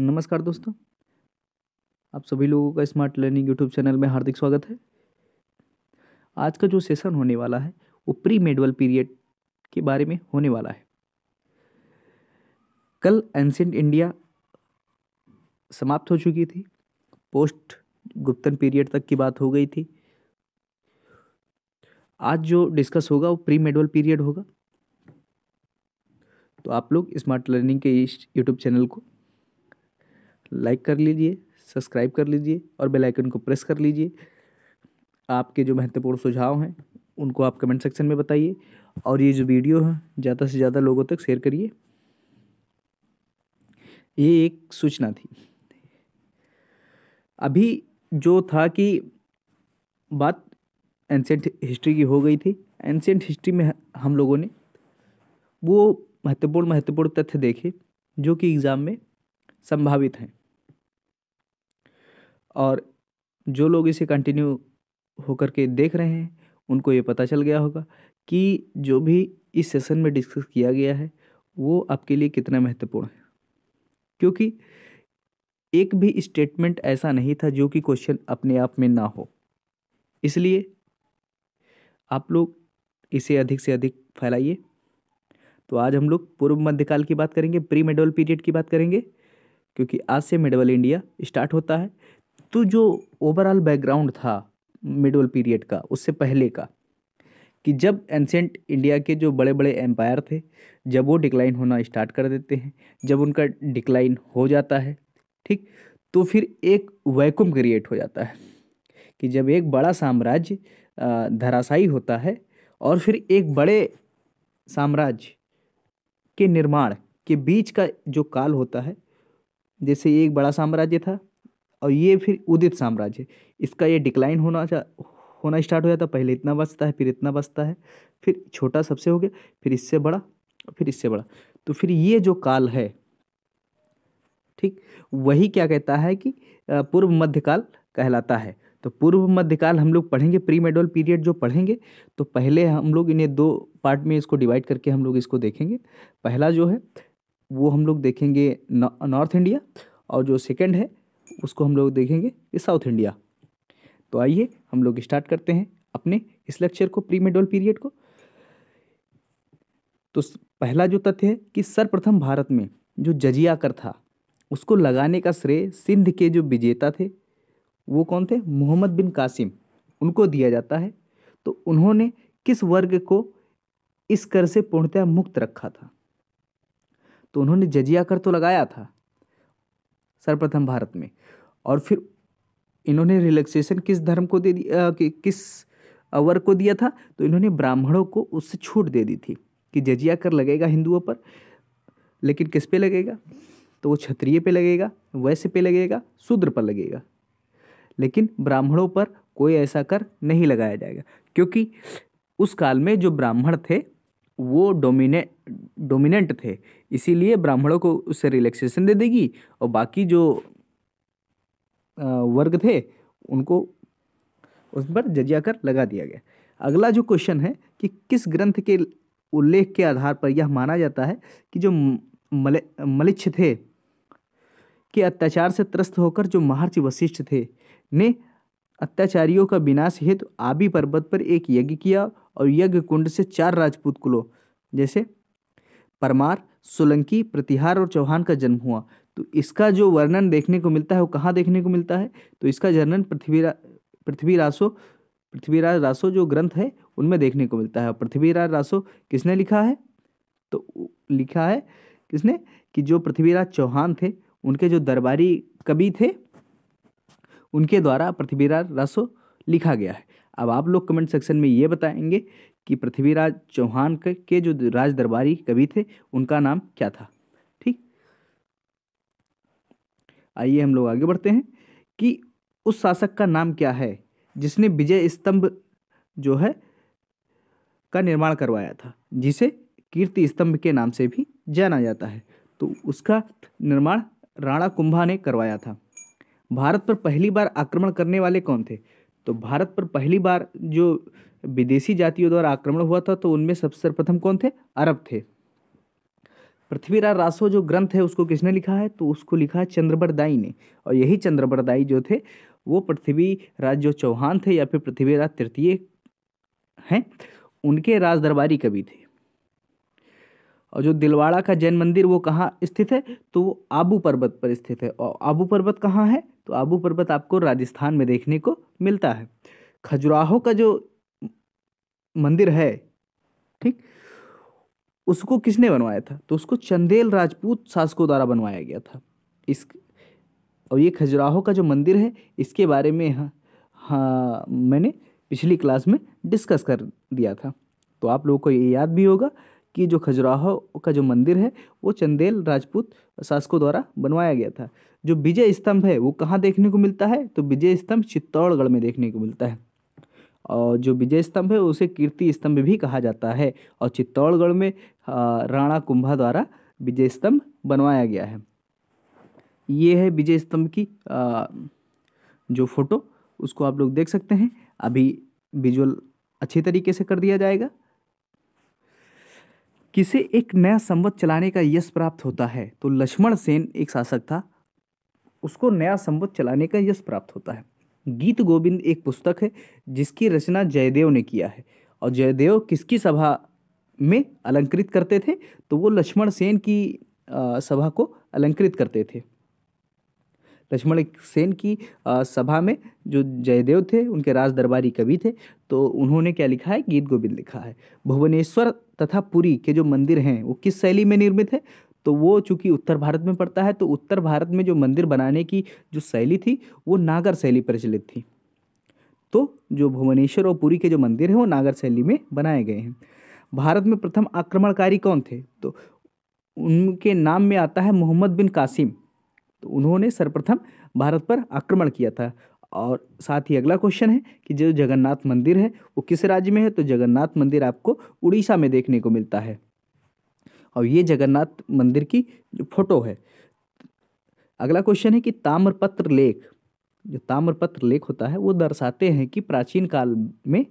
नमस्कार दोस्तों आप सभी लोगों का स्मार्ट लर्निंग यूट्यूब चैनल में हार्दिक स्वागत है आज का जो सेशन होने वाला है वो प्री मेडवल पीरियड के बारे में होने वाला है कल एंशेंट इंडिया समाप्त हो चुकी थी पोस्ट गुप्तन पीरियड तक की बात हो गई थी आज जो डिस्कस होगा वो प्री मेडवल पीरियड होगा तो आप लोग स्मार्ट लर्निंग के इस यूट्यूब चैनल को लाइक कर लीजिए सब्सक्राइब कर लीजिए और बेल आइकन को प्रेस कर लीजिए आपके जो महत्वपूर्ण सुझाव हैं उनको आप कमेंट सेक्शन में बताइए और ये जो वीडियो है ज़्यादा से ज़्यादा लोगों तक शेयर करिए ये एक सूचना थी अभी जो था कि बात एंशेंट हिस्ट्री की हो गई थी एंशेंट हिस्ट्री में हम लोगों ने वो महत्वपूर्ण महत्वपूर्ण तथ्य देखे जो कि एग्ज़ाम में संभावित हैं और जो लोग इसे कंटिन्यू होकर के देख रहे हैं उनको ये पता चल गया होगा कि जो भी इस सेशन में डिस्कस किया गया है वो आपके लिए कितना महत्वपूर्ण है क्योंकि एक भी स्टेटमेंट ऐसा नहीं था जो कि क्वेश्चन अपने आप में ना हो इसलिए आप लोग इसे अधिक से अधिक फैलाइए तो आज हम लोग पूर्व मध्यकाल की बात करेंगे प्री मेडवल पीरियड की बात करेंगे क्योंकि आज से मेडवल इंडिया स्टार्ट होता है तो जो ओवरऑल बैकग्राउंड था मिडल पीरियड का उससे पहले का कि जब एंशेंट इंडिया के जो बड़े बड़े एम्पायर थे जब वो डिक्लाइन होना स्टार्ट कर देते हैं जब उनका डिक्लाइन हो जाता है ठीक तो फिर एक वैकुम क्रिएट हो जाता है कि जब एक बड़ा साम्राज्य धराशायी होता है और फिर एक बड़े साम्राज्य के निर्माण के बीच का जो काल होता है जैसे एक बड़ा साम्राज्य था और ये फिर उदित साम्राज्य इसका ये डिक्लाइन होना होना स्टार्ट हो जाता है पहले इतना बचता है फिर इतना बचता है फिर छोटा सबसे हो गया फिर इससे बड़ा फिर इससे बड़ा तो फिर ये जो काल है ठीक वही क्या कहता है कि पूर्व मध्यकाल कहलाता है तो पूर्व मध्यकाल हम लोग पढ़ेंगे प्री मेडोल पीरियड जो पढ़ेंगे तो पहले हम लोग इन्हें दो पार्ट में इसको डिवाइड करके हम लोग इसको देखेंगे पहला जो है वो हम लोग देखेंगे नॉर्थ इंडिया और जो सेकंड है उसको हम लोग देखेंगे इस साउथ इंडिया तो आइए हम लोग स्टार्ट करते हैं अपने इस लेक्चर को प्री मेडोल पीरियड को तो पहला जो तथ्य है कि सर्वप्रथम भारत में जो जजिया कर था उसको लगाने का श्रेय सिंध के जो विजेता थे वो कौन थे मोहम्मद बिन कासिम उनको दिया जाता है तो उन्होंने किस वर्ग को इस कर से पूर्णतया मुक्त रखा था तो उन्होंने जजिया कर तो लगाया था सर्वप्रथम भारत में और फिर इन्होंने रिलैक्सेशन किस धर्म को दे दिया कि, किस वर्ग को दिया था तो इन्होंने ब्राह्मणों को उससे छूट दे दी थी कि जजिया कर लगेगा हिंदुओं पर लेकिन किस पे लगेगा तो वो क्षत्रिय पे लगेगा वैश्य पे लगेगा शूद्र पर लगेगा लेकिन ब्राह्मणों पर कोई ऐसा कर नहीं लगाया जाएगा क्योंकि उस काल में जो ब्राह्मण थे वो डोमिने डोमिनेंट थे इसीलिए ब्राह्मणों को उससे रिलैक्सेशन दे देगी और बाकी जो वर्ग थे उनको उस पर जजिया कर लगा दिया गया अगला जो क्वेश्चन है कि किस ग्रंथ के उल्लेख के आधार पर यह माना जाता है कि जो मले मलिच्छ थे के अत्याचार से त्रस्त होकर जो महर्षि वशिष्ठ थे ने अत्याचारियों का विनाश हेतु तो आबी पर्वत पर एक यज्ञ किया और यज्ञ कुंड से चार राजपूत कुलों जैसे परमार सोलंकी प्रतिहार और चौहान का जन्म हुआ तो इसका जो वर्णन देखने को मिलता है वो कहाँ देखने को मिलता है तो इसका वर्णन पृथ्वीरा पृथ्वीरासो पृथ्वीराज रासो जो ग्रंथ है उनमें देखने को मिलता है पृथ्वीराज रासो किसने लिखा है तो लिखा है किसने कि जो पृथ्वीराज चौहान थे उनके जो दरबारी कवि थे उनके द्वारा पृथ्वीराज रासो लिखा गया है अब आप लोग कमेंट सेक्शन में ये बताएंगे कि पृथ्वीराज चौहान के जो राज दरबारी कवि थे उनका नाम क्या था ठीक आइए हम लोग आगे बढ़ते हैं कि उस शासक का नाम क्या है जिसने विजय स्तंभ जो है का निर्माण करवाया था जिसे कीर्ति स्तंभ के नाम से भी जाना जाता है तो उसका निर्माण राणा कुंभा ने करवाया था भारत पर पहली बार आक्रमण करने वाले कौन थे तो भारत पर पहली बार जो विदेशी जातियों द्वारा आक्रमण हुआ था तो उनमें सबसे सर्वप्रथम कौन थे अरब थे पृथ्वीराज रासो जो ग्रंथ है उसको किसने लिखा है तो उसको लिखा है चंद्रबरदाई ने और यही चंद्रबरदाई जो थे वो पृथ्वीराज जो चौहान थे या फिर पृथ्वीराज तृतीय हैं उनके राजदरबारी कवि थे और जो दिलवाड़ा का जैन मंदिर वो कहाँ स्थित है तो वो आबू पर्वत पर स्थित है और आबू पर्वत कहाँ है तो आबू पर्वत आपको राजस्थान में देखने को मिलता है खजुराहो का जो मंदिर है ठीक उसको किसने बनवाया था तो उसको चंदेल राजपूत शासकों द्वारा बनवाया गया था इस और ये खजुराहो का जो मंदिर है इसके बारे में हाँ हा, मैंने पिछली क्लास में डिस्कस कर दिया था तो आप लोगों को ये याद भी होगा कि जो खजुराहो का जो मंदिर है वो चंदेल राजपूत शासकों द्वारा बनवाया गया था जो विजय स्तंभ है वो कहाँ देखने को मिलता है तो विजय स्तंभ चित्तौड़गढ़ में देखने को मिलता है और जो विजय स्तंभ है उसे कीर्ति स्तंभ भी कहा जाता है और चित्तौड़गढ़ में राणा कुंभा द्वारा विजय स्तंभ बनवाया गया है ये है विजय स्तंभ की जो फोटो उसको आप लोग देख सकते हैं अभी विजुअल अच्छे तरीके से कर दिया जाएगा किसे एक नया संवत चलाने का यश प्राप्त होता है तो लक्ष्मण सेन एक शासक था उसको नया संवत चलाने का यश प्राप्त होता है गीत गोविंद एक पुस्तक है जिसकी रचना जयदेव ने किया है और जयदेव किसकी सभा में अलंकृत करते थे तो वो लक्ष्मण सेन की सभा को अलंकृत करते थे लक्ष्मण सेन की सभा में जो जयदेव थे उनके राज दरबारी कवि थे तो उन्होंने क्या लिखा है गीत गोविंद लिखा है भुवनेश्वर तथा पुरी के जो मंदिर हैं वो किस शैली में निर्मित है तो वो चूँकि उत्तर भारत में पड़ता है तो उत्तर भारत में जो मंदिर बनाने की जो शैली थी वो नागर शैली प्रचलित थी तो जो भुवनेश्वर और पुरी के जो मंदिर हैं वो नागर शैली में बनाए गए हैं भारत में प्रथम आक्रमणकारी कौन थे तो उनके नाम में आता है मोहम्मद बिन कासिम तो उन्होंने सर्वप्रथम भारत पर आक्रमण किया था और साथ ही अगला क्वेश्चन है कि जो जगन्नाथ मंदिर है वो किस राज्य में है तो जगन्नाथ मंदिर आपको उड़ीसा में देखने को मिलता है और ये जगन्नाथ मंदिर की जो फोटो है अगला क्वेश्चन है कि ताम्रपत्र लेख जो ताम्रपत्र लेख होता है वो दर्शाते हैं कि प्राचीन काल में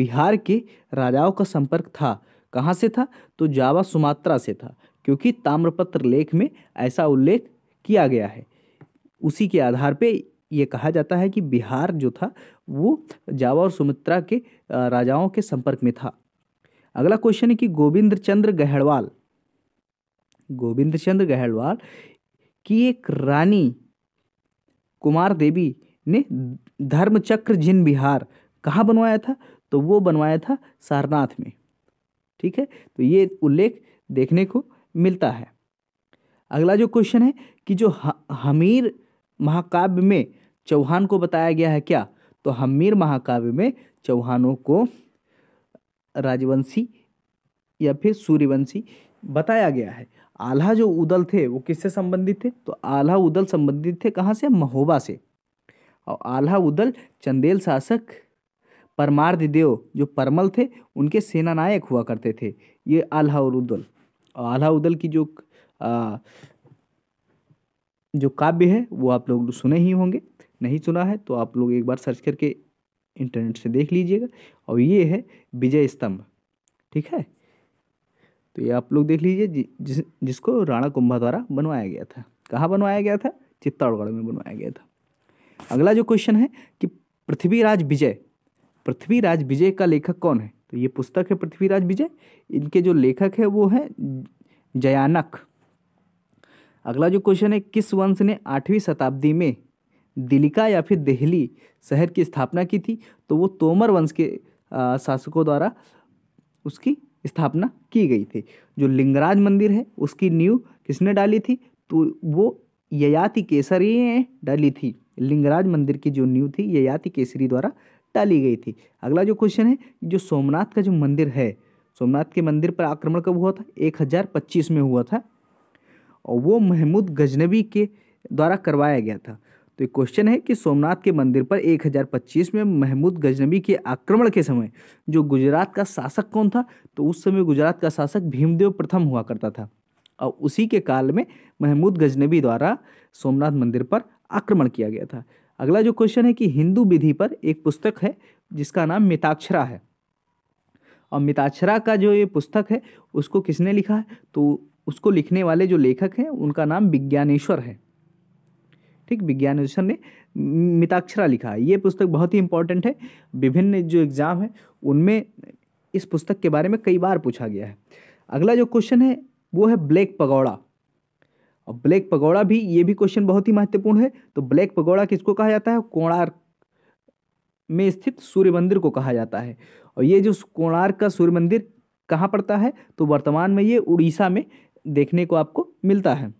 बिहार के राजाओं का संपर्क था कहाँ से था तो जावा सुमात्रा से था क्योंकि ताम्रपत्र लेख में ऐसा उल्लेख किया गया है उसी के आधार पे ये कहा जाता है कि बिहार जो था वो जावा और सुमित्रा के राजाओं के संपर्क में था अगला क्वेश्चन है कि गोविंद चंद्र गहड़वाल गोविंद चंद्र गहड़वाल की एक रानी कुमार देवी ने धर्मचक्र जिन बिहार कहाँ बनवाया था तो वो बनवाया था सारनाथ में ठीक है तो ये उल्लेख देखने को मिलता है अगला जो क्वेश्चन है कि जो हमीर महाकाव्य में चौहान को बताया गया है क्या तो हमीर महाकाव्य में चौहानों को राजवंशी या फिर सूर्यवंशी बताया गया है आल्हा जो उदल थे वो किससे संबंधित थे तो आल्हा उदल संबंधित थे कहाँ से महोबा से और आल्हा उदल चंदेल शासक परमार्द देव जो परमल थे उनके सेनानायक हुआ करते थे ये आल्हा और उदल और आल्हा उदल की जो जो काव्य है वो आप लोग सुने ही होंगे नहीं सुना है तो आप लोग एक बार सर्च करके इंटरनेट से देख लीजिएगा और ये है विजय स्तंभ ठीक है तो ये आप लोग देख लीजिए जि, जिस जिसको राणा कुंभा द्वारा बनवाया गया था कहाँ बनवाया गया था चित्तौड़गढ़ में बनवाया गया था अगला जो क्वेश्चन है कि पृथ्वीराज विजय पृथ्वीराज विजय का लेखक कौन है तो ये पुस्तक है पृथ्वीराज विजय इनके जो लेखक है वो है जयानक अगला जो क्वेश्चन है किस वंश ने आठवीं शताब्दी में दिलिका या फिर दिल्ली शहर की स्थापना की थी तो वो तोमर वंश के शासकों द्वारा उसकी स्थापना की गई थी जो लिंगराज मंदिर है उसकी नींव किसने डाली थी तो वो ययाति केसरी ने डाली थी लिंगराज मंदिर की जो नींव थी ययाति केसरी द्वारा डाली गई थी अगला जो क्वेश्चन है जो सोमनाथ का जो मंदिर है सोमनाथ के मंदिर पर आक्रमण कब हुआ था एक हजार पच्चीस में हुआ था और वो महमूद गजनबी के द्वारा करवाया गया था तो एक क्वेश्चन है कि सोमनाथ के मंदिर पर 1025 में महमूद गजनबी के आक्रमण के समय जो गुजरात का शासक कौन था तो उस समय गुजरात का शासक भीमदेव प्रथम हुआ करता था और उसी के काल में महमूद गजनबी द्वारा सोमनाथ मंदिर पर आक्रमण किया गया था अगला जो क्वेश्चन है कि हिंदू विधि पर एक पुस्तक है जिसका नाम मिताक्षरा है और मिताक्षरा का जो ये पुस्तक है उसको किसने लिखा है तो उसको लिखने वाले जो लेखक हैं उनका नाम विज्ञानेश्वर है ठीक विज्ञानेश्वर ने मिताक्षरा लिखा है ये पुस्तक बहुत ही इंपॉर्टेंट है विभिन्न जो एग्ज़ाम है उनमें इस पुस्तक के बारे में कई बार पूछा गया है अगला जो क्वेश्चन है वो है ब्लैक पगौड़ा और ब्लैक पगौड़ा भी ये भी क्वेश्चन बहुत ही महत्वपूर्ण है तो ब्लैक पगौड़ा किसको कहा जाता है कोणार्क में स्थित सूर्य मंदिर को कहा जाता है और ये जो कोणार्क का सूर्य मंदिर कहाँ पड़ता है तो वर्तमान में ये उड़ीसा में देखने को आपको मिलता है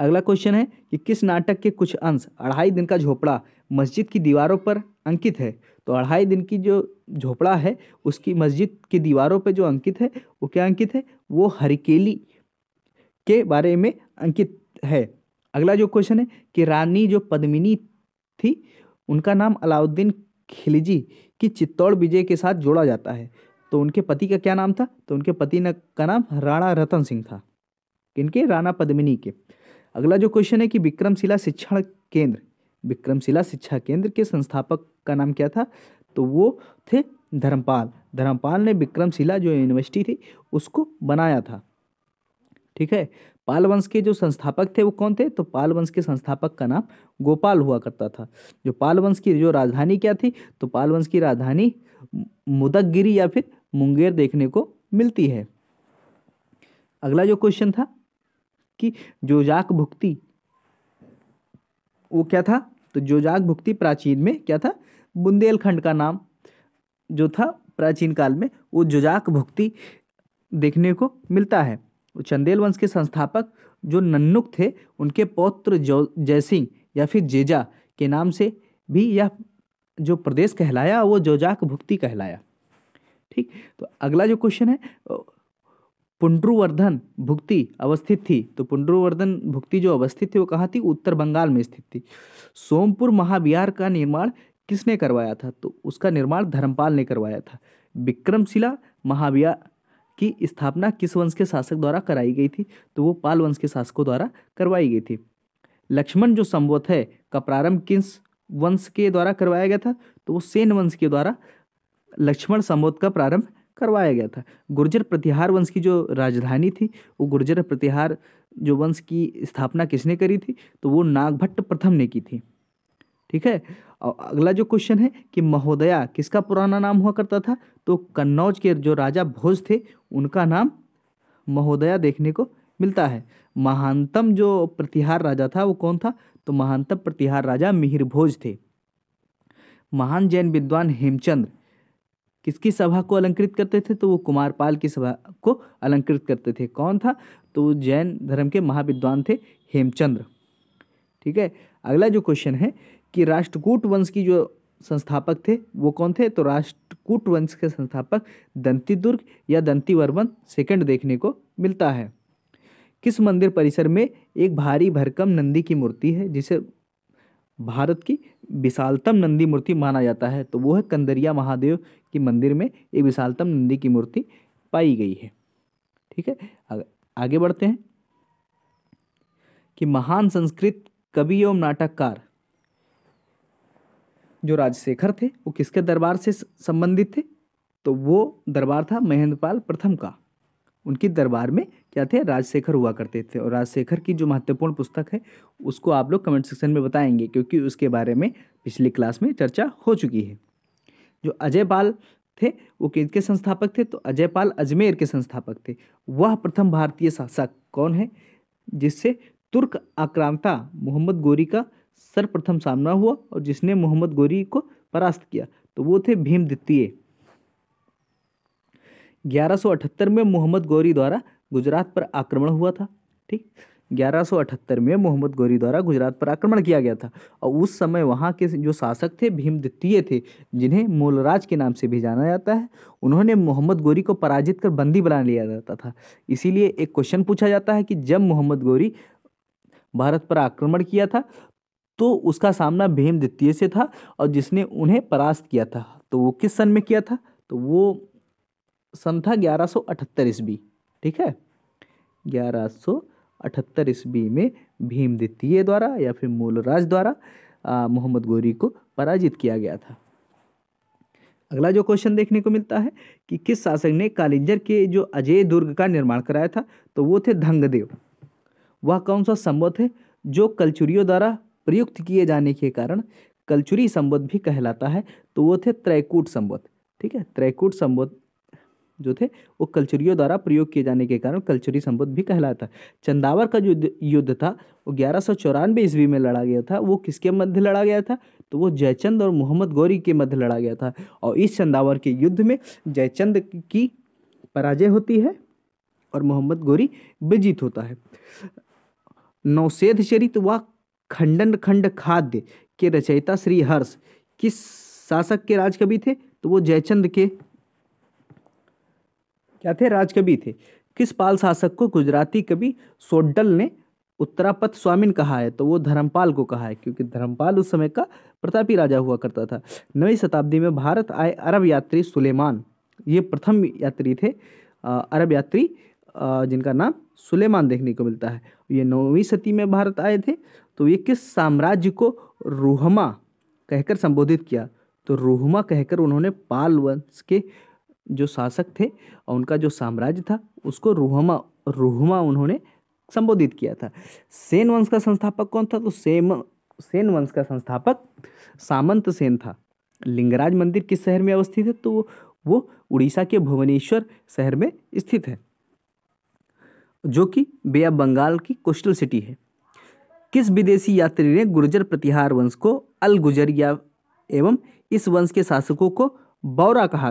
अगला क्वेश्चन है कि किस नाटक के कुछ अंश अढ़ाई दिन का झोपड़ा मस्जिद की दीवारों पर अंकित है तो अढ़ाई दिन की जो झोपड़ा है उसकी मस्जिद की दीवारों पर जो अंकित है वो क्या अंकित है वो हरिकेली के बारे में अंकित है अगला जो क्वेश्चन है कि रानी जो पद्मिनी थी उनका नाम अलाउद्दीन खिलजी की चित्तौड़ विजय के साथ जोड़ा जाता है तो उनके पति का क्या नाम था तो उनके पति ना का नाम राणा रतन सिंह था इनके राणा पद्मिनी के अगला जो क्वेश्चन है कि विक्रमशिला शिक्षण केंद्र विक्रमशिला शिक्षा केंद्र के संस्थापक का नाम क्या था तो वो थे धर्मपाल धर्मपाल ने विक्रमशिला जो यूनिवर्सिटी थी उसको बनाया था ठीक है पाल वंश के जो संस्थापक थे वो कौन थे तो पाल वंश के संस्थापक का नाम गोपाल हुआ करता था जो पाल वंश की जो राजधानी क्या थी तो पाल वंश की राजधानी मुदकगिरी या फिर मुंगेर देखने को मिलती है अगला जो क्वेश्चन था कि जोजाक भुक्ति वो क्या था तो जोजाक भुक्ति प्राचीन में क्या था बुंदेलखंड का नाम जो था प्राचीन काल में वो जोजाक भुक्ति देखने को मिलता है चंदेल वंश के संस्थापक जो नन्नुक थे उनके पौत्र जो जयसिंह या फिर जेजा के नाम से भी यह जो प्रदेश कहलाया वो जोजाक भुक्ति कहलाया ठीक तो अगला जो क्वेश्चन है पुंड्रुवर्धन भुक्ति अवस्थित थी तो पुंड्रुवर्धन भुक्ति जो अवस्थित थी वो कहाँ थी उत्तर बंगाल में स्थित थी सोमपुर महाविहार का निर्माण किसने करवाया था तो उसका निर्माण धर्मपाल ने करवाया था विक्रमशिला महाविहार की स्थापना किस वंश के शासक द्वारा कराई गई थी तो वो पाल वंश के शासकों द्वारा करवाई गई थी लक्ष्मण जो संवत है का प्रारंभ किस वंश के द्वारा करवाया गया था तो वो सेन वंश के द्वारा लक्ष्मण संबोध का प्रारंभ करवाया गया था गुर्जर प्रतिहार वंश की जो राजधानी थी वो गुर्जर प्रतिहार जो वंश की स्थापना किसने करी थी तो वो नागभट्ट प्रथम ने की थी ठीक है और अगला जो क्वेश्चन है कि महोदया किसका पुराना नाम हुआ करता था तो कन्नौज के जो राजा भोज थे उनका नाम महोदया देखने को मिलता है महानतम जो प्रतिहार राजा था वो कौन था तो महानतम प्रतिहार राजा मिहिर भोज थे महान जैन विद्वान हेमचंद्र किसकी सभा को अलंकृत करते थे तो वो कुमारपाल की सभा को अलंकृत करते थे कौन था तो जैन धर्म के महाविद्वान थे हेमचंद्र ठीक है अगला जो क्वेश्चन है कि राष्ट्रकूट वंश की जो संस्थापक थे वो कौन थे तो राष्ट्रकूट वंश के संस्थापक दंती दुर्ग या दंतीवर्मन सेकेंड देखने को मिलता है किस मंदिर परिसर में एक भारी भरकम नंदी की मूर्ति है जिसे भारत की विशालतम नंदी मूर्ति माना जाता है तो वो है कंदरिया महादेव के मंदिर में ये विशालतम नंदी की मूर्ति पाई गई है ठीक है आगे बढ़ते हैं कि महान संस्कृत कवि एवं नाटककार जो राजशेखर थे वो किसके दरबार से संबंधित थे तो वो दरबार था महेंद्रपाल प्रथम का उनके दरबार में क्या थे राजशेखर हुआ करते थे और राजशेखर की जो महत्वपूर्ण पुस्तक है उसको आप लोग कमेंट सेक्शन में बताएंगे क्योंकि उसके बारे में पिछली क्लास में चर्चा हो चुकी है जो अजय पाल थे वो किनके संस्थापक थे तो अजय पाल अजमेर के संस्थापक थे वह प्रथम भारतीय शासक कौन है जिससे तुर्क आक्रांता मोहम्मद गोरी का सर्वप्रथम सामना हुआ और जिसने मोहम्मद गोरी को परास्त किया तो वो थे भीम द्वितीय 1178 में मोहम्मद गौरी द्वारा गुजरात पर आक्रमण हुआ था ठीक 1178 में मोहम्मद गौरी द्वारा गुजरात पर आक्रमण किया गया था और उस समय वहाँ के जो शासक थे भीम द्वितीय थे जिन्हें मूलराज के नाम से भी जाना जाता है उन्होंने मोहम्मद गौरी को पराजित कर बंदी बना लिया जाता था इसीलिए एक क्वेश्चन पूछा जाता है कि जब मोहम्मद गौरी भारत पर आक्रमण किया था तो उसका सामना भीम द्वितीय से था और जिसने उन्हें परास्त किया था तो वो किस सन में किया था तो वो सन था ग्यारह सौ अठहत्तर ईस्वी ठीक है ग्यारह सौ अठहत्तर ईस्वी में भीम द्वितीय द्वारा या फिर मूलराज द्वारा मोहम्मद गोरी को पराजित किया गया था अगला जो क्वेश्चन देखने को मिलता है कि किस शासक ने कालिंजर के जो अजय दुर्ग का निर्माण कराया था तो वो थे धंगदेव वह कौन सा संबोध है जो कलचुरियों द्वारा प्रयुक्त किए जाने के कारण कलचुरी संबोध भी कहलाता है तो वो थे त्रैकूट संबोध ठीक है त्रैकूट संबोध जो थे वो कल्चरियों द्वारा प्रयोग किए जाने के कारण कल्चरी संबुद्ध भी कहलाता चंदावर का जो युद्ध था वो ग्यारह सौ चौरानवे ईस्वी में लड़ा गया था वो किसके मध्य लड़ा गया था तो वो जयचंद और मोहम्मद गौरी के मध्य लड़ा गया था और इस चंदावर के युद्ध में जयचंद की पराजय होती है और मोहम्मद गौरी विजित होता है नौसेध चरित व खंडन खंड खाद्य के रचयिता श्री हर्ष किस शासक के राजकवि थे तो वो जयचंद के क्या थे राजकवि थे किस पाल शासक को गुजराती कवि सोड्डल ने उत्तरापत स्वामीन कहा है तो वो धर्मपाल को कहा है क्योंकि धर्मपाल उस समय का प्रतापी राजा हुआ करता था नवी शताब्दी में भारत आए अरब यात्री सुलेमान ये प्रथम यात्री थे अरब यात्री जिनका नाम सुलेमान देखने को मिलता है ये नौवीं सती में भारत आए थे तो ये किस साम्राज्य को रूहमा कहकर संबोधित किया तो रूहमा कहकर उन्होंने पाल वंश के जो शासक थे और उनका जो साम्राज्य था उसको रोहमा रोहमा उन्होंने संबोधित किया था सेन वंश का संस्थापक कौन था तो सेम सेन वंश का संस्थापक सामंत सेन था लिंगराज मंदिर किस शहर में अवस्थित है तो वो उड़ीसा के भुवनेश्वर शहर में स्थित है जो कि बे बंगाल की कोस्टल सिटी है किस विदेशी यात्री ने गुर्जर प्रतिहार वंश को अल या एवं इस वंश के शासकों को बौरा कहा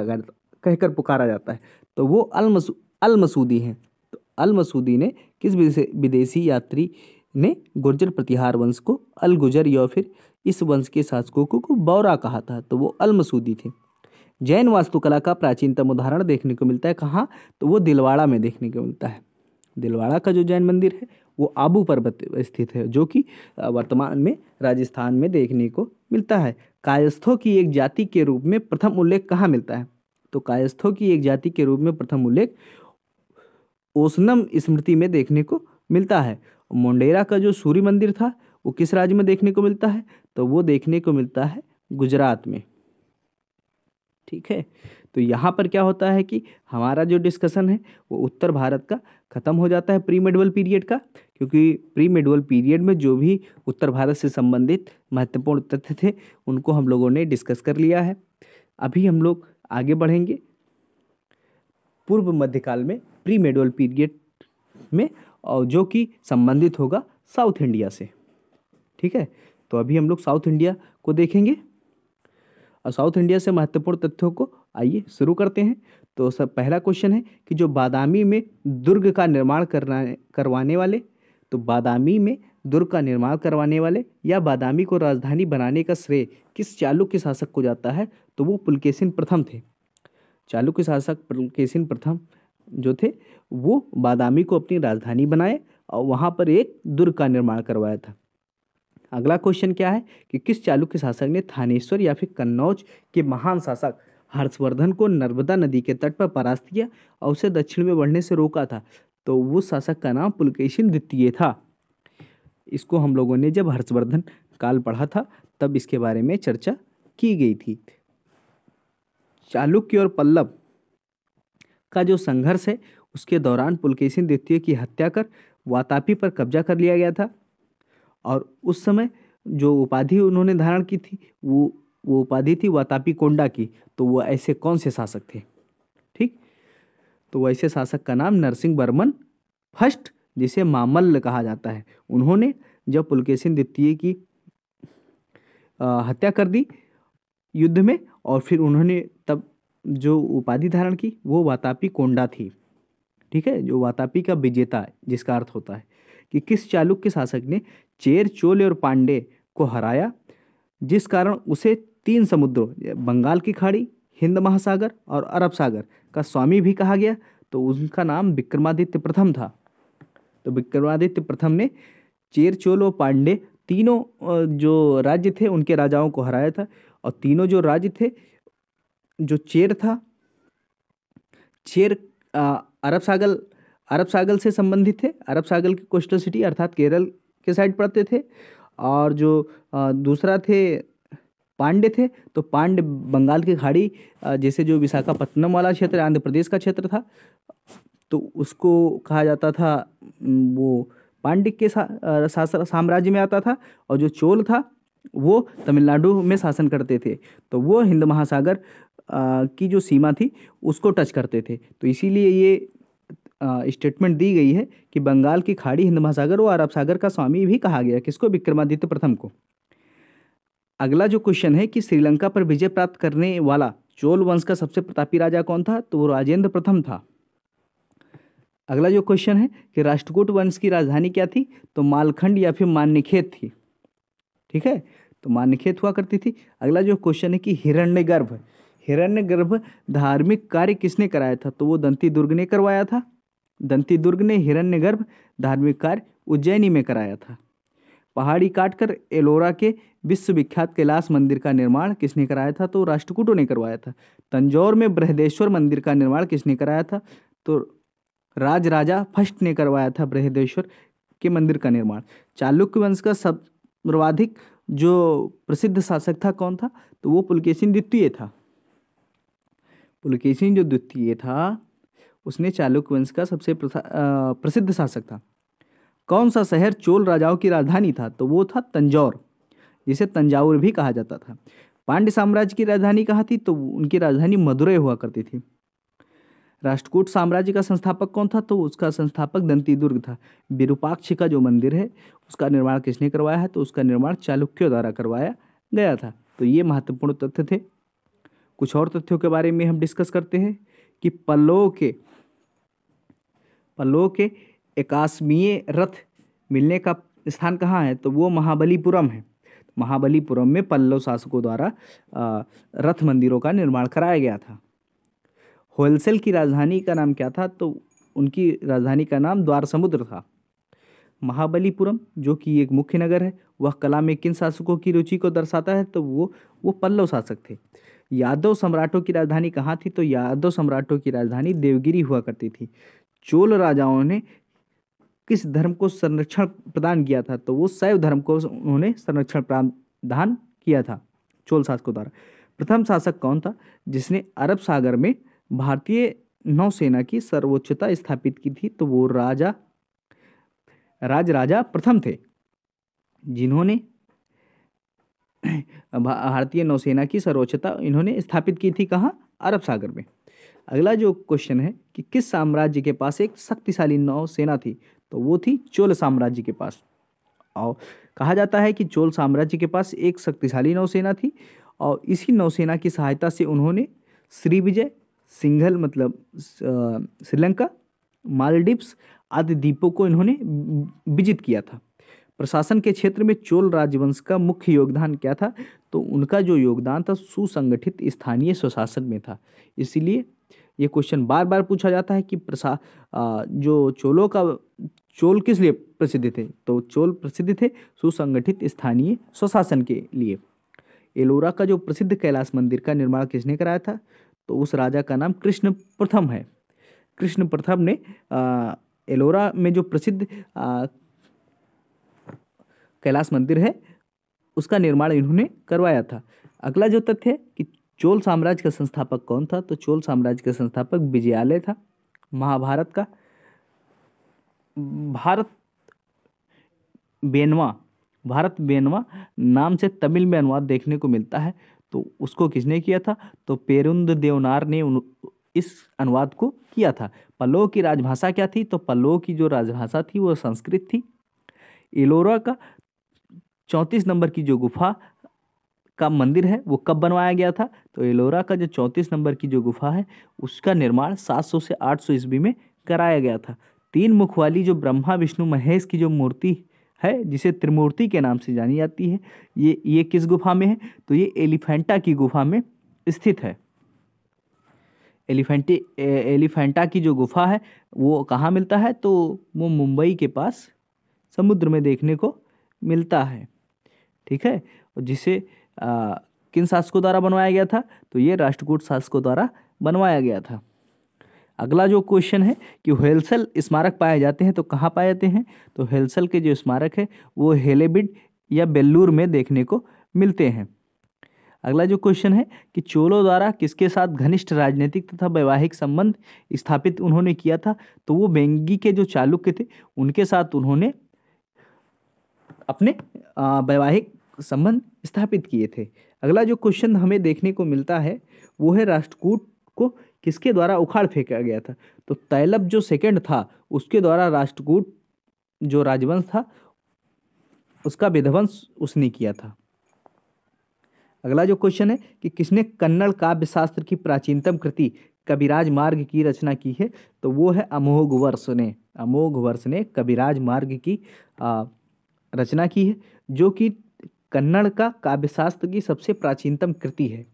कहकर पुकारा जाता है तो वो अलमसू अलमसूदी हैं तो अलमसूदी ने किस विदेशी यात्री ने गुर्जर प्रतिहार वंश को अलगुजर या फिर इस वंश के शासकों को बौरा कहा था तो वो अलमसूदी थे जैन वास्तुकला का प्राचीनतम उदाहरण देखने को मिलता है कहाँ तो वो दिलवाड़ा में देखने को मिलता है दिलवाड़ा का जो जैन मंदिर है वो आबू पर्वत स्थित है जो कि वर्तमान में राजस्थान में देखने को मिलता है कायस्थों की एक जाति के रूप में प्रथम उल्लेख कहाँ मिलता है तो कायस्थों की एक जाति के रूप में प्रथम उल्लेख ओसनम स्मृति में देखने को मिलता है मोंडेरा का जो सूर्य मंदिर था वो किस राज्य में देखने को मिलता है तो वो देखने को मिलता है गुजरात में ठीक है तो यहाँ पर क्या होता है कि हमारा जो डिस्कशन है वो उत्तर भारत का ख़त्म हो जाता है प्री मेडवल पीरियड का क्योंकि प्री मेडवल पीरियड में जो भी उत्तर भारत से संबंधित महत्वपूर्ण तथ्य थे उनको हम लोगों ने डिस्कस कर लिया है अभी हम लोग आगे बढ़ेंगे पूर्व मध्यकाल में प्री मेडोल पीरियड में और जो कि संबंधित होगा साउथ इंडिया से ठीक है तो अभी हम लोग साउथ इंडिया को देखेंगे और साउथ इंडिया से महत्वपूर्ण तथ्यों को आइए शुरू करते हैं तो सब पहला क्वेश्चन है कि जो बादामी में दुर्ग का निर्माण करना करवाने वाले तो बादामी में दुर्ग का निर्माण करवाने वाले या बादामी को राजधानी बनाने का श्रेय किस चालुक्य शासक को जाता है तो वो पुलकेशन प्रथम थे चालुक्य शासक पुलकेशन प्रथम जो थे वो बादामी को अपनी राजधानी बनाए और वहाँ पर एक दुर्ग का निर्माण करवाया था अगला क्वेश्चन क्या है कि किस चालुक्य शासक ने थानेश्वर या फिर कन्नौज के महान शासक हर्षवर्धन को नर्मदा नदी के तट पर परास्त किया और उसे दक्षिण में बढ़ने से रोका था तो उस शासक का नाम पुलकेशिन द्वितीय था इसको हम लोगों ने जब हर्षवर्धन काल पढ़ा था तब इसके बारे में चर्चा की गई थी चालुक्य और पल्लव का जो संघर्ष है उसके दौरान पुलकेशिन द्वितीय की हत्या कर वातापी पर कब्जा कर लिया गया था और उस समय जो उपाधि उन्होंने धारण की थी वो वो उपाधि थी वातापी कोंडा की तो वह ऐसे कौन से शासक थे ठीक तो वैसे शासक का नाम नरसिंह बर्मन फर्स्ट जिसे मामल्ल कहा जाता है उन्होंने जब पुलकेशिन द्वितीय की हत्या कर दी युद्ध में और फिर उन्होंने तब जो उपाधि धारण की वो वातापी कोंडा थी ठीक है जो वातापी का विजेता जिसका अर्थ होता है कि किस चालुक्य शासक ने चेर चोले और पांडे को हराया जिस कारण उसे तीन समुद्रों बंगाल की खाड़ी हिंद महासागर और अरब सागर का स्वामी भी कहा गया तो उनका नाम विक्रमादित्य प्रथम था तो विक्रमादित्य प्रथम ने चेर चोल पांडे तीनों जो राज्य थे उनके राजाओं को हराया था और तीनों जो राज्य थे जो चेर था चेर आ, अरब सागर अरब सागर से संबंधित थे अरब सागर की कोस्टल सिटी अर्थात केरल के साइड पड़ते थे और जो आ, दूसरा थे पांडे थे तो पांडे बंगाल की खाड़ी जैसे जो विशाखापट्टनम वाला क्षेत्र आंध्र प्रदेश का क्षेत्र था तो उसको कहा जाता था वो पांडिक के सा, साम्राज्य में आता था और जो चोल था वो तमिलनाडु में शासन करते थे तो वो हिंद महासागर की जो सीमा थी उसको टच करते थे तो इसीलिए ये स्टेटमेंट दी गई है कि बंगाल की खाड़ी हिंद महासागर और अरब सागर का स्वामी भी कहा गया किसको विक्रमादित्य प्रथम को अगला जो क्वेश्चन है कि श्रीलंका पर विजय प्राप्त करने वाला चोल वंश का सबसे प्रतापी राजा कौन था तो वो राजेंद्र प्रथम था अगला जो क्वेश्चन है कि राष्ट्रकूट वंश की राजधानी क्या थी तो मालखंड या फिर मान्यखेत थी ठीक है तो मान्यखेत हुआ करती थी अगला जो क्वेश्चन है कि हिरण्य गर्भ हिरण्य गर्भ धार्मिक कार्य किसने कराया था तो वो दंती दुर्ग ने करवाया था दंती दुर्ग ने हिरण्य गर्भ धार्मिक कार्य उज्जैनी में कराया था पहाड़ी काटकर एलोरा के विश्वविख्यात कैलाश मंदिर का निर्माण किसने कराया था तो राष्ट्रकूटों ने करवाया था तंजौर में बृहदेश्वर मंदिर का निर्माण किसने कराया था तो राज राजा फर्स्ट ने करवाया था बृहदेश्वर के मंदिर का निर्माण चालुक्य वंश का सब सर्वाधिक जो प्रसिद्ध शासक था कौन था तो वो पुलकेशिन द्वितीय था पुलकेशिन जो द्वितीय था उसने चालुक्य वंश का सबसे प्रसिद्ध शासक था कौन सा शहर चोल राजाओं की राजधानी था तो वो था तंजौर जिसे तंजावर भी कहा जाता था पांड्य साम्राज्य की राजधानी कहाँ थी तो उनकी राजधानी मदुरई हुआ करती थी राष्ट्रकूट साम्राज्य का संस्थापक कौन था तो उसका संस्थापक दंती दुर्ग था विरूपाक्ष का जो मंदिर है उसका निर्माण किसने करवाया है तो उसका निर्माण चालुक्यों द्वारा करवाया गया था तो ये महत्वपूर्ण तथ्य थे कुछ और तथ्यों के बारे में हम डिस्कस करते हैं कि पल्लव के पल्लव के एकाशमीय रथ मिलने का स्थान कहाँ है तो वो महाबलीपुरम है महाबलीपुरम में पल्लव शासकों द्वारा रथ मंदिरों का निर्माण कराया गया था होलसेल की राजधानी का नाम क्या था तो उनकी राजधानी का नाम द्वार समुद्र था महाबलीपुरम जो कि एक मुख्य नगर है वह कला में किन शासकों की रुचि को दर्शाता है तो वो वो पल्लव शासक थे यादव सम्राटों की राजधानी कहाँ थी तो यादव सम्राटों की राजधानी देवगिरी हुआ करती थी चोल राजाओं ने किस धर्म को संरक्षण प्रदान किया था तो वो शैव धर्म को उन्होंने संरक्षण प्रदान किया था चोल शासकों द्वारा प्रथम शासक कौन था जिसने अरब सागर में भारतीय नौसेना की सर्वोच्चता स्थापित की थी तो वो राजा राज राजा प्रथम थे जिन्होंने भारतीय नौसेना की सर्वोच्चता इन्होंने स्थापित की थी कहाँ अरब सागर में अगला जो क्वेश्चन है कि किस साम्राज्य के पास एक शक्तिशाली नौसेना थी तो वो थी चोल साम्राज्य के पास और कहा जाता है कि चोल साम्राज्य के पास एक शक्तिशाली नौसेना थी और इसी नौसेना की सहायता से उन्होंने श्री विजय सिंघल मतलब श्रीलंका मालदीव्स आदि द्वीपों को इन्होंने विजित किया था प्रशासन के क्षेत्र में चोल राजवंश का मुख्य योगदान क्या था तो उनका जो योगदान था सुसंगठित स्थानीय स्वशासन में था इसीलिए ये क्वेश्चन बार बार पूछा जाता है कि प्रसा जो चोलों का चोल किस लिए प्रसिद्ध थे तो चोल प्रसिद्ध थे सुसंगठित स्थानीय स्वशासन के लिए एलोरा का जो प्रसिद्ध कैलाश मंदिर का निर्माण किसने कराया था तो उस राजा का नाम कृष्ण प्रथम है कृष्ण प्रथम ने एलोरा में जो प्रसिद्ध कैलाश मंदिर है उसका निर्माण इन्होंने करवाया था अगला जो तथ्य है कि चोल साम्राज्य का संस्थापक कौन था तो चोल साम्राज्य का संस्थापक विजयालय था महाभारत का भारत बेनवा भारत बेनवा नाम से तमिल में अनुवाद देखने को मिलता है तो उसको किसने किया था तो पेरुंद देवनार ने उन इस अनुवाद को किया था पल्लव की राजभाषा क्या थी तो पल्लव की जो राजभाषा थी वो संस्कृत थी एलोरा का चौंतीस नंबर की जो गुफा का मंदिर है वो कब बनवाया गया था तो एलोरा का जो चौंतीस नंबर की जो गुफा है उसका निर्माण 700 से 800 ईस्वी में कराया गया था तीन मुख वाली जो ब्रह्मा विष्णु महेश की जो मूर्ति है जिसे त्रिमूर्ति के नाम से जानी जाती है ये ये किस गुफा में है तो ये एलिफेंटा की गुफा में स्थित है एलिफेंटी एलिफेंटा की जो गुफा है वो कहाँ मिलता है तो वो मुंबई के पास समुद्र में देखने को मिलता है ठीक है और जिसे आ, किन शासकों द्वारा बनवाया गया था तो ये राष्ट्रकूट शासकों द्वारा बनवाया गया था अगला जो क्वेश्चन है कि हेलसल स्मारक पाए जाते हैं तो कहाँ पाए जाते हैं तो हेलसल के जो स्मारक है वो हेलेबिड या बेल्लूर में देखने को मिलते हैं अगला जो क्वेश्चन है कि चोलों द्वारा किसके साथ घनिष्ठ राजनीतिक तथा वैवाहिक संबंध स्थापित उन्होंने किया था तो वो बेंगी के जो चालुक्य थे उनके साथ उन्होंने अपने वैवाहिक संबंध स्थापित किए थे अगला जो क्वेश्चन हमें देखने को मिलता है वो है राष्ट्रकूट को किसके द्वारा उखाड़ फेंका गया था तो तैलब जो सेकेंड था उसके द्वारा राष्ट्रकूट जो राजवंश था उसका विध्वंस उसने किया था अगला जो क्वेश्चन है कि किसने कन्नड़ काव्य शास्त्र की प्राचीनतम कृति कविराज मार्ग की रचना की है तो वो है अमोघवर्ष ने अमोघवर्ष ने कविराज मार्ग की आ, रचना की है जो कि कन्नड़ का काव्यशास्त्र की सबसे प्राचीनतम कृति है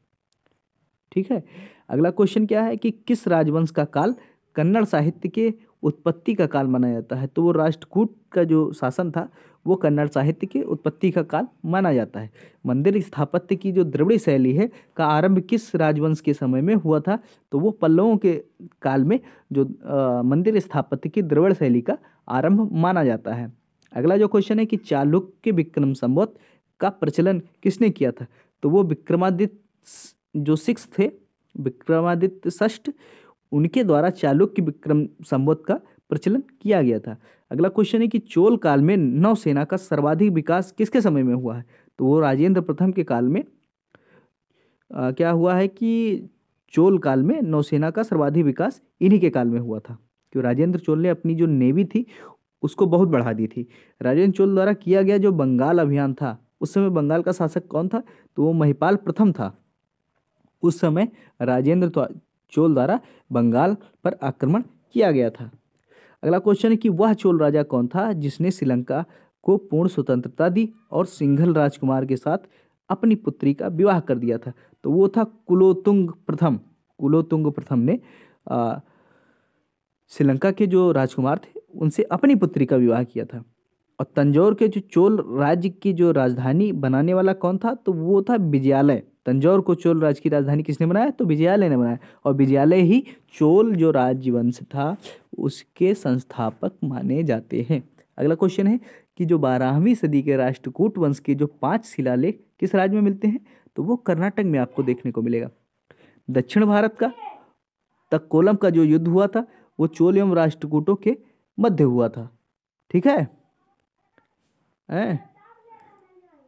ठीक है अगला क्वेश्चन क्या है कि किस राजवंश का काल कन्नड़ साहित्य के उत्पत्ति का काल माना जाता है तो वो राष्ट्रकूट का जो शासन था वो कन्नड़ साहित्य के उत्पत्ति का काल माना जाता है मंदिर स्थापत्य की जो द्रविड़ शैली है का आरंभ किस राजवंश के समय में हुआ था तो वो पल्लवों के काल में जो आ, मंदिर स्थापत्य की द्रविड़ शैली का आरंभ माना जाता है अगला जो क्वेश्चन है कि चालुक्य विक्रम संबोध का प्रचलन किसने किया था तो वो विक्रमादित्य जो सिक्स थे विक्रमादित्य षष्ठ उनके द्वारा चालुक्य विक्रम संबोध का प्रचलन किया गया था अगला क्वेश्चन है कि चोल काल में नौसेना का सर्वाधिक विकास किसके समय में हुआ है तो वो राजेंद्र प्रथम के काल में आ, क्या हुआ है कि चोल काल में नौसेना का सर्वाधिक विकास इन्हीं के काल में हुआ था क्यों राजेंद्र चोल ने अपनी जो नेवी थी उसको बहुत बढ़ा दी थी राजेंद्र चोल द्वारा किया गया जो बंगाल अभियान था उस समय बंगाल का शासक कौन था तो वो महिपाल प्रथम था उस समय राजेंद्र चोल द्वारा बंगाल पर आक्रमण किया गया था अगला क्वेश्चन है कि वह चोल राजा कौन था जिसने श्रीलंका को पूर्ण स्वतंत्रता दी और सिंघल राजकुमार के साथ अपनी पुत्री का विवाह कर दिया था तो वो था कुलोतुंग प्रथम कुलोतुंग प्रथम ने श्रीलंका के जो राजकुमार थे उनसे अपनी पुत्री का विवाह किया था और तंजौर के जो चोल राज्य की जो राजधानी बनाने वाला कौन था तो वो था विजयालय तंजौर को चोल राज्य की राजधानी किसने बनाया तो विजयालय ने बनाया और विजयालय ही चोल जो राजवंश था उसके संस्थापक माने जाते हैं अगला क्वेश्चन है कि जो बारहवीं सदी के राष्ट्रकूट वंश के जो पांच शिलालेख किस राज्य में मिलते हैं तो वो कर्नाटक में आपको देखने को मिलेगा दक्षिण भारत का तक कोलम का जो युद्ध हुआ था वो चोल एवं राष्ट्रकूटों के मध्य हुआ था ठीक है ए?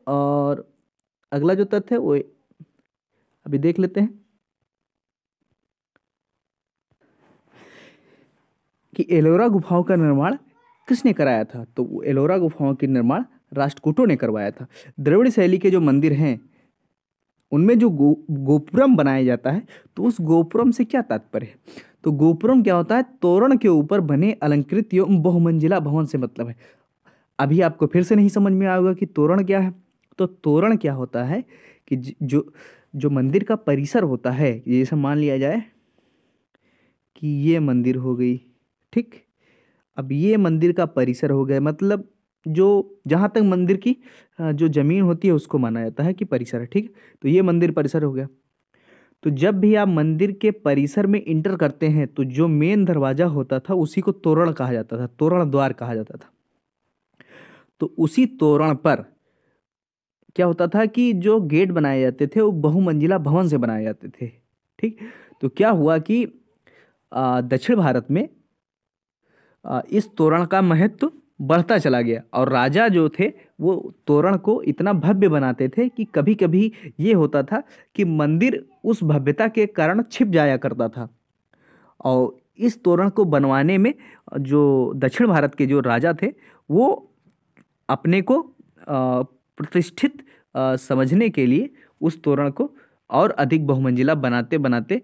और अगला जो तथ्य है वो अभी देख लेते हैं कि एलोरा गुफाओं का निर्माण किसने कराया था तो एलोरा गुफाओं के निर्माण राष्ट्रकूटों ने करवाया था द्रविड़ शैली के जो मंदिर हैं उनमें जो गो गोपुरम बनाया जाता है तो उस गोपुरम से क्या तात्पर्य है तो गोपुरम क्या होता है तोरण के ऊपर बने अलंकृत एवं बहुमंजिला भवन से मतलब है अभी आपको फिर से नहीं समझ में आएगा कि तोरण क्या है तो तोरण क्या होता है कि जो जो मंदिर का परिसर होता है जैसे मान लिया जाए कि ये मंदिर हो गई ठीक अब ये मंदिर का परिसर हो गया मतलब जो जहाँ तक मंदिर की जो ज़मीन होती है उसको माना जाता है कि परिसर है ठीक तो ये मंदिर परिसर हो गया तो जब भी आप मंदिर के परिसर में इंटर करते हैं तो जो मेन दरवाज़ा होता था उसी को तोरण कहा जाता था तोरण द्वार कहा जाता था तो उसी तोरण पर क्या होता था कि जो गेट बनाए जाते थे वो बहुमंजिला भवन से बनाए जाते थे ठीक तो क्या हुआ कि दक्षिण भारत में इस तोरण का महत्व बढ़ता चला गया और राजा जो थे वो तोरण को इतना भव्य बनाते थे कि कभी कभी ये होता था कि मंदिर उस भव्यता के कारण छिप जाया करता था और इस तोरण को बनवाने में जो दक्षिण भारत के जो राजा थे वो अपने को प्रतिष्ठित समझने के लिए उस तोरण को और अधिक बहुमंजिला बनाते बनाते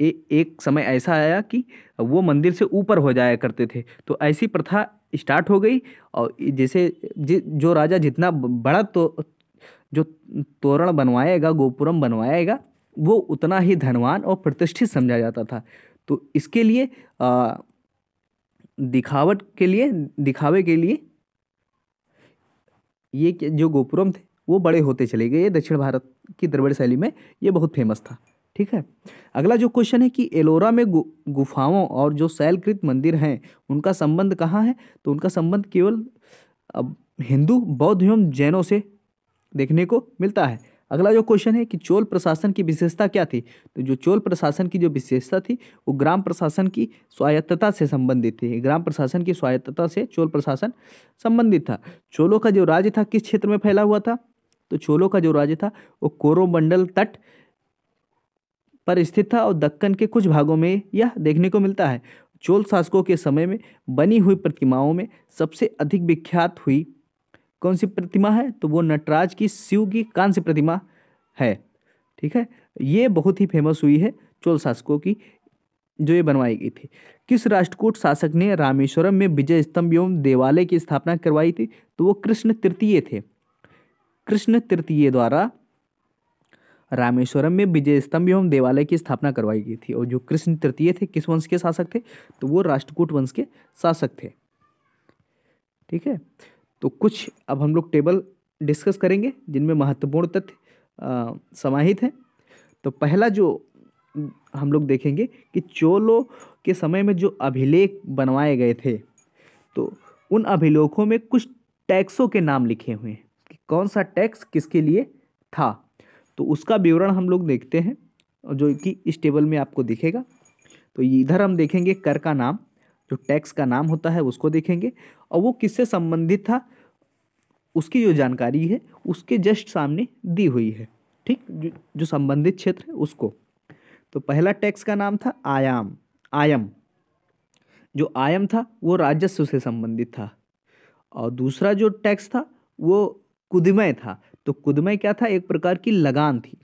ए, एक समय ऐसा आया कि वो मंदिर से ऊपर हो जाया करते थे तो ऐसी प्रथा स्टार्ट हो गई और जैसे जि, जो राजा जितना बड़ा तो जो तोरण बनवाएगा गोपुरम बनवाएगा वो उतना ही धनवान और प्रतिष्ठित समझा जाता था तो इसके लिए आ, दिखावट के लिए दिखावे के लिए ये जो गोपुरम थे वो बड़े होते चले गए ये दक्षिण भारत की द्रविड़ शैली में ये बहुत फेमस था ठीक है अगला जो क्वेश्चन है कि एलोरा में गु, गुफाओं और जो शैलकृत मंदिर हैं उनका संबंध कहाँ है तो उनका संबंध केवल अब हिंदू बौद्ध एवं जैनों से देखने को मिलता है अगला जो क्वेश्चन है कि चोल प्रशासन की विशेषता क्या थी तो जो चोल प्रशासन की जो विशेषता थी वो ग्राम प्रशासन की स्वायत्तता से संबंधित थी ग्राम प्रशासन की स्वायत्तता से चोल प्रशासन संबंधित था चोलों का जो राज्य था किस क्षेत्र में फैला हुआ था तो चोलों का जो राज्य था वो कोरोमंडल तट पर स्थित था और दक्कन के कुछ भागों में यह देखने को मिलता है चोल शासकों के समय में बनी हुई प्रतिमाओं में सबसे अधिक विख्यात हुई कौन सी प्रतिमा है तो वो नटराज की शिव की कांस्य प्रतिमा है ठीक है ये बहुत ही फेमस हुई है चोल शासकों की जो ये बनवाई गई थी किस राष्ट्रकूट शासक ने रामेश्वरम में विजय स्तंभ एवं देवालय की स्थापना करवाई थी तो वो कृष्ण तृतीय थे कृष्ण तृतीय द्वारा रामेश्वरम में विजय स्तंभ एवं देवालय की स्थापना करवाई गई थी और जो कृष्ण तृतीय थे किस वंश के शासक थे तो वो राष्ट्रकूट वंश के शासक थे ठीक है तो कुछ अब हम लोग टेबल डिस्कस करेंगे जिनमें महत्वपूर्ण तथ्य समाहित हैं तो पहला जो हम लोग देखेंगे कि चोलों के समय में जो अभिलेख बनवाए गए थे तो उन अभिलेखों में कुछ टैक्सों के नाम लिखे हुए हैं कि कौन सा टैक्स किसके लिए था तो उसका विवरण हम लोग देखते हैं जो कि इस टेबल में आपको दिखेगा तो इधर हम देखेंगे कर का नाम जो टैक्स का नाम होता है उसको देखेंगे और वो किससे संबंधित था उसकी जो जानकारी है उसके जस्ट सामने दी हुई है ठीक जो जो संबंधित क्षेत्र है उसको तो पहला टैक्स का नाम था आयाम आयम जो आयम था वो राजस्व से संबंधित था और दूसरा जो टैक्स था वो कुदमय था तो कुदमय क्या था एक प्रकार की लगान थी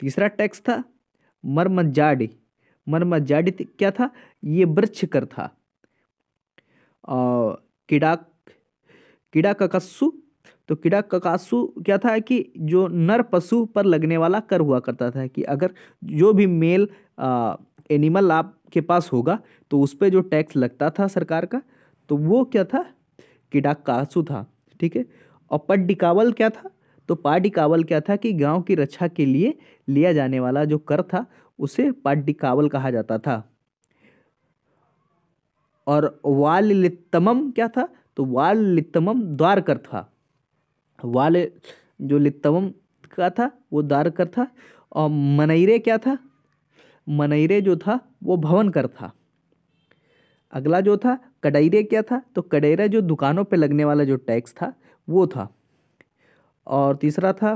तीसरा टैक्स था मरमजाडी मर्मा जाडित क्या था ये वृक्ष कर था किडाक किडा ककस्सु तो किडा ककासु क्या था कि जो नर पशु पर लगने वाला कर हुआ करता था कि अगर जो भी मेल आ, एनिमल आपके पास होगा तो उस पर जो टैक्स लगता था सरकार का तो वो क्या था किडा कासु था ठीक है और पड्डिकावल क्या था तो पाडिकावल क्या था कि गांव की रक्षा के लिए लिया जाने वाला जो कर था उसे कावल कहा जाता था और वालितम क्या था तो वालितम द्वारकर था वाल जो लितमम का था वो द्वारकर था और मनैरे क्या था मनैरे जो था वो भवन कर था अगला जो था कडेरे क्या था तो कडेरा जो दुकानों पे लगने वाला जो टैक्स था वो था और तीसरा था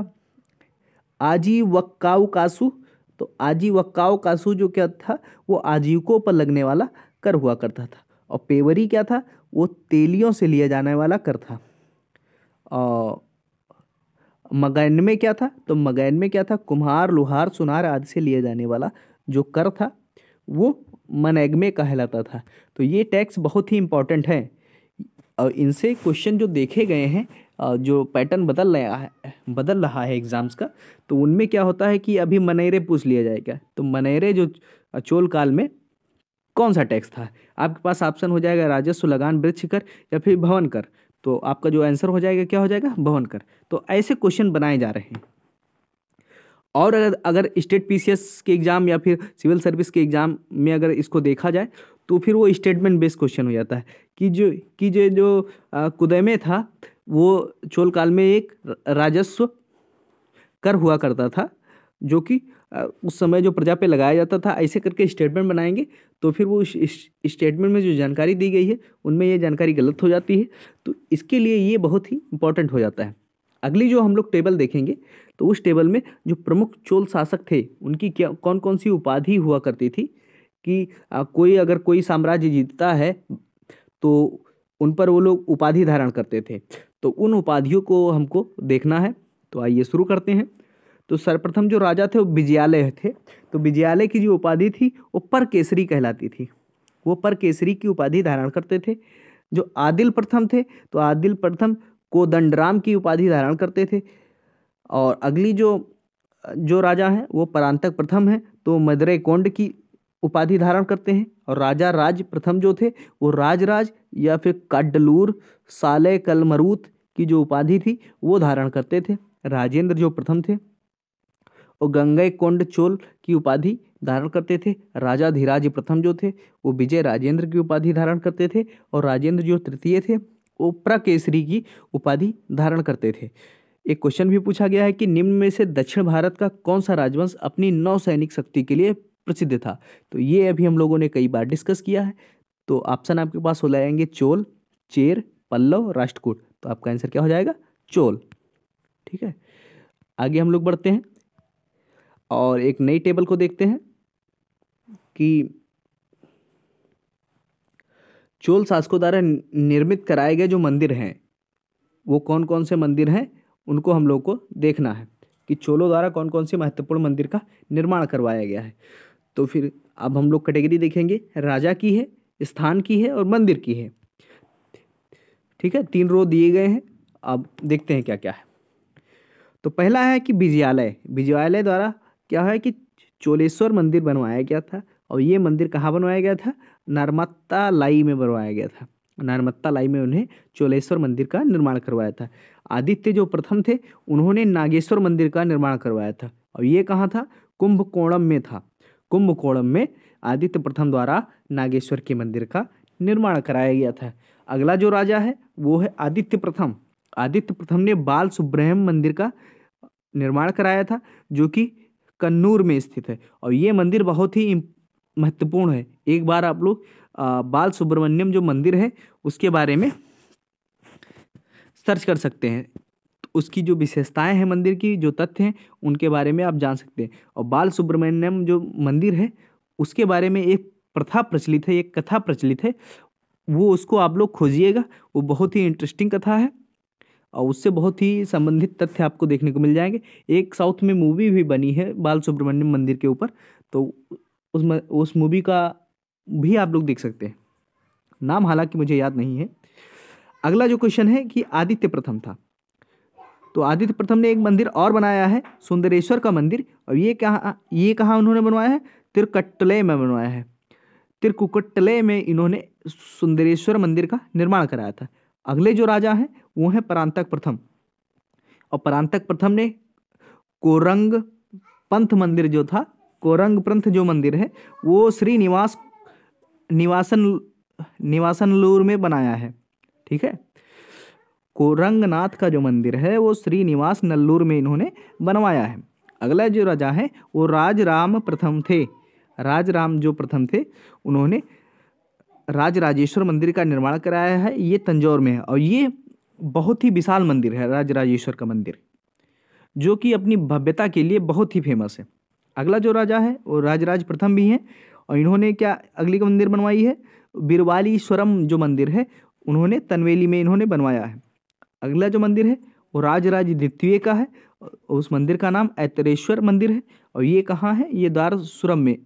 आजी वक्काऊ कासु तो आजीवकाओ का जो क्या था वो आजीविकों पर लगने वाला कर हुआ करता था और पेवरी क्या था वो तेलियों से लिया जाने वाला कर था और मगैन में क्या था तो मगैन में क्या था कुम्हार लुहार सुनार आदि से लिया जाने वाला जो कर था वो मनेगमे कहलाता था तो ये टैक्स बहुत ही इम्पॉर्टेंट हैं और इनसे क्वेश्चन जो देखे गए हैं जो पैटर्न बदल रहा है बदल रहा है एग्ज़ाम्स का तो उनमें क्या होता है कि अभी मनेरे पूछ लिया जाएगा तो मनेरे जो चोल काल में कौन सा टैक्स था आपके पास ऑप्शन हो जाएगा राजस्व लगान वृक्ष कर या फिर भवन कर तो आपका जो आंसर हो जाएगा क्या हो जाएगा भवन कर तो ऐसे क्वेश्चन बनाए जा रहे हैं और अगर अगर स्टेट पीसीएस के एग्ज़ाम या फिर सिविल सर्विस के एग्ज़ाम में अगर इसको देखा जाए तो फिर वो स्टेटमेंट बेस्ड क्वेश्चन हो जाता है कि जो कि जो जो कुदमे था वो चोल काल में एक राजस्व कर हुआ करता था जो कि उस समय जो प्रजा पे लगाया जाता था ऐसे करके स्टेटमेंट बनाएंगे तो फिर वो स्टेटमेंट में जो जानकारी दी गई है उनमें ये जानकारी गलत हो जाती है तो इसके लिए ये बहुत ही इंपॉर्टेंट हो जाता है अगली जो हम लोग टेबल देखेंगे तो उस टेबल में जो प्रमुख चोल शासक थे उनकी क्या कौन कौन सी उपाधि हुआ करती थी कि आ, कोई अगर कोई साम्राज्य जीतता है तो उन पर वो लोग उपाधि धारण करते थे तो उन उपाधियों को हमको देखना है तो आइए शुरू करते हैं तो सर्वप्रथम जो राजा थे वो विजयालय थे तो विजयालय की जो उपाधि थी वो पर केसरी कहलाती थी वो पर केसरी की उपाधि धारण करते थे जो आदिल प्रथम थे तो आदिल प्रथम कोदंडराम की उपाधि धारण करते थे और अगली जो जो राजा हैं वो परांतक प्रथम हैं तो मदरे कोंड की उपाधि धारण करते हैं और राजा राज प्रथम जो थे वो राजराज या फिर काडलूर साले कलमरूत की जो उपाधि थी वो धारण करते थे राजेंद्र जो प्रथम थे और गंगे कोंड चोल की उपाधि धारण करते थे राजा धीराज प्रथम जो थे वो विजय राजेंद्र की उपाधि धारण करते थे और राजेंद्र जो तृतीय थे वो प्रकेसरी की उपाधि धारण करते थे एक क्वेश्चन भी पूछा गया है कि निम्न में से दक्षिण भारत का कौन सा राजवंश अपनी नौ सैनिक शक्ति के लिए प्रसिद्ध था तो ये अभी हम लोगों ने कई बार डिस्कस किया है तो ऑप्शन आप आपके पास हो जाएंगे चोल चेर पल्लव राष्ट्रकूट तो आपका आंसर क्या हो जाएगा चोल ठीक है आगे हम लोग बढ़ते हैं और एक नई टेबल को देखते हैं कि चोल शासकों द्वारा निर्मित कराए गए जो मंदिर हैं वो कौन कौन से मंदिर हैं उनको हम लोग को देखना है कि चोलों द्वारा कौन कौन से महत्वपूर्ण मंदिर का निर्माण करवाया गया है तो फिर अब हम लोग कैटेगरी देखेंगे राजा की है स्थान की है और मंदिर की है ठीक है तीन रो दिए गए हैं अब देखते हैं क्या क्या है तो पहला है कि विजयालय विजयालय द्वारा क्या है कि चोलेश्वर मंदिर बनवाया गया था और ये मंदिर कहाँ बनवाया गया था नर्मत्ता लाई में बनवाया गया था नर्मत्ता लाई में उन्हें चोलेश्वर मंदिर का निर्माण करवाया था आदित्य जो प्रथम थे उन्होंने नागेश्वर मंदिर का निर्माण करवाया था और ये कहाँ था कुंभकोणम में था कुंभकोणम में आदित्य प्रथम द्वारा नागेश्वर के मंदिर का निर्माण कराया गया था अगला जो राजा है वो है आदित्य प्रथम आदित्य प्रथम ने बाल सुब्रह्म मंदिर का निर्माण कराया था जो कि कन्नूर में स्थित है और ये मंदिर बहुत ही महत्वपूर्ण है एक बार आप लोग बाल सुब्रमण्यम जो मंदिर है उसके बारे में सर्च कर सकते हैं उसकी जो विशेषताएं हैं मंदिर की जो तथ्य हैं उनके बारे में आप जान सकते हैं और बाल सुब्रमण्यम जो मंदिर है उसके बारे में एक प्रथा प्रचलित है एक कथा प्रचलित है वो उसको आप लोग खोजिएगा वो बहुत ही इंटरेस्टिंग कथा है और उससे बहुत ही संबंधित तथ्य आपको देखने को मिल जाएंगे एक साउथ में मूवी भी बनी है बाल सुब्रमण्यम मंदिर के ऊपर तो उस म, उस मूवी का भी आप लोग देख सकते हैं नाम हालांकि मुझे याद नहीं है अगला जो क्वेश्चन है कि आदित्य प्रथम था तो आदित्य प्रथम ने एक मंदिर और बनाया है सुंदरेश्वर का मंदिर और ये कहाँ ये कहाँ उन्होंने बनवाया है तिरकट्टले में बनवाया है तिरकुकट्टले में इन्होंने सुंदरेश्वर मंदिर का निर्माण कराया था अगले जो राजा हैं वो हैं परांतक प्रथम और परांतक प्रथम ने कोरंग पंथ मंदिर जो था कोरंग पंथ जो मंदिर है वो श्रीनिवास निवासन निवासनलूर में बनाया है ठीक है को रंगनाथ का जो मंदिर है वो श्रीनिवास नल्लूर में इन्होंने बनवाया है अगला जो राजा है वो राजराम प्रथम थे राज राम जो प्रथम थे उन्होंने राजराजेश्वर मंदिर का निर्माण कराया है ये तंजौर में है और ये बहुत ही विशाल मंदिर है राजराजेश्वर का मंदिर जो कि अपनी भव्यता के लिए बहुत ही फेमस है अगला जो राजा है वो राजराज प्रथम भी हैं और इन्होंने क्या अगली का मंदिर बनवाई है बिरवालीश्वरम जो मंदिर है उन्होंने तनवेली में इन्होंने बनवाया है अगला जो मंदिर है वो राजराज द्वितीय का है उस मंदिर का नाम ऐतरेश्वर मंदिर है और ये कहाँ है ये दारसुरम में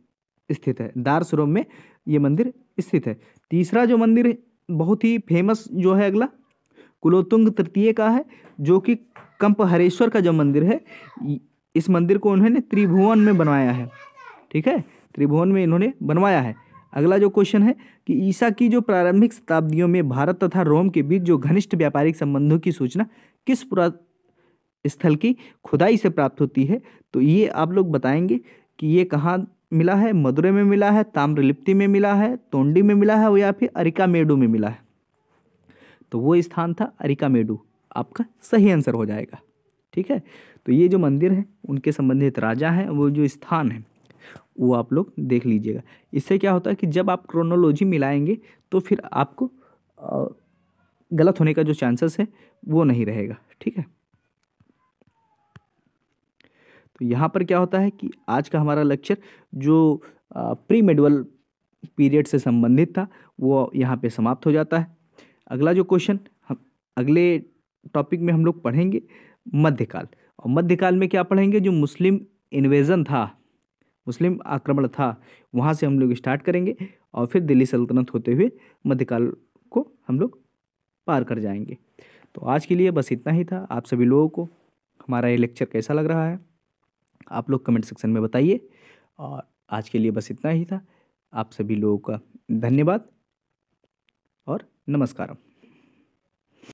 स्थित है दारसुरम में ये मंदिर स्थित है तीसरा जो मंदिर बहुत ही फेमस जो है अगला कुलोतुंग तृतीय का है जो कि कंपहरेश्वर का जो मंदिर है इस मंदिर को उन्होंने त्रिभुवन में बनवाया है ठीक है त्रिभुवन में इन्होंने बनवाया है अगला जो क्वेश्चन है कि ईसा की जो प्रारंभिक शताब्दियों में भारत तथा रोम के बीच जो घनिष्ठ व्यापारिक संबंधों की सूचना किस पुरा स्थल की खुदाई से प्राप्त होती है तो ये आप लोग बताएंगे कि ये कहाँ मिला है मदुरे में मिला है ताम्रलिप्ति में मिला है तोंडी में मिला है या फिर मेडू में मिला है तो वो स्थान था मेडू आपका सही आंसर हो जाएगा ठीक है तो ये जो मंदिर हैं उनके संबंधित राजा हैं वो जो स्थान है वो आप लोग देख लीजिएगा इससे क्या होता है कि जब आप क्रोनोलॉजी मिलाएंगे तो फिर आपको गलत होने का जो चांसेस है वो नहीं रहेगा ठीक है तो यहाँ पर क्या होता है कि आज का हमारा लेक्चर जो प्री मेडुअल पीरियड से संबंधित था वो यहाँ पे समाप्त हो जाता है अगला जो क्वेश्चन हम अगले टॉपिक में हम लोग पढ़ेंगे मध्यकाल और मध्यकाल में क्या पढ़ेंगे जो मुस्लिम इन्वेज़न था मुस्लिम आक्रमण था वहाँ से हम लोग स्टार्ट करेंगे और फिर दिल्ली सल्तनत होते हुए मध्यकाल को हम लोग पार कर जाएंगे तो आज के लिए बस इतना ही था आप सभी लोगों को हमारा ये लेक्चर कैसा लग रहा है आप लोग कमेंट सेक्शन में बताइए और आज के लिए बस इतना ही था आप सभी लोगों का धन्यवाद और नमस्कारम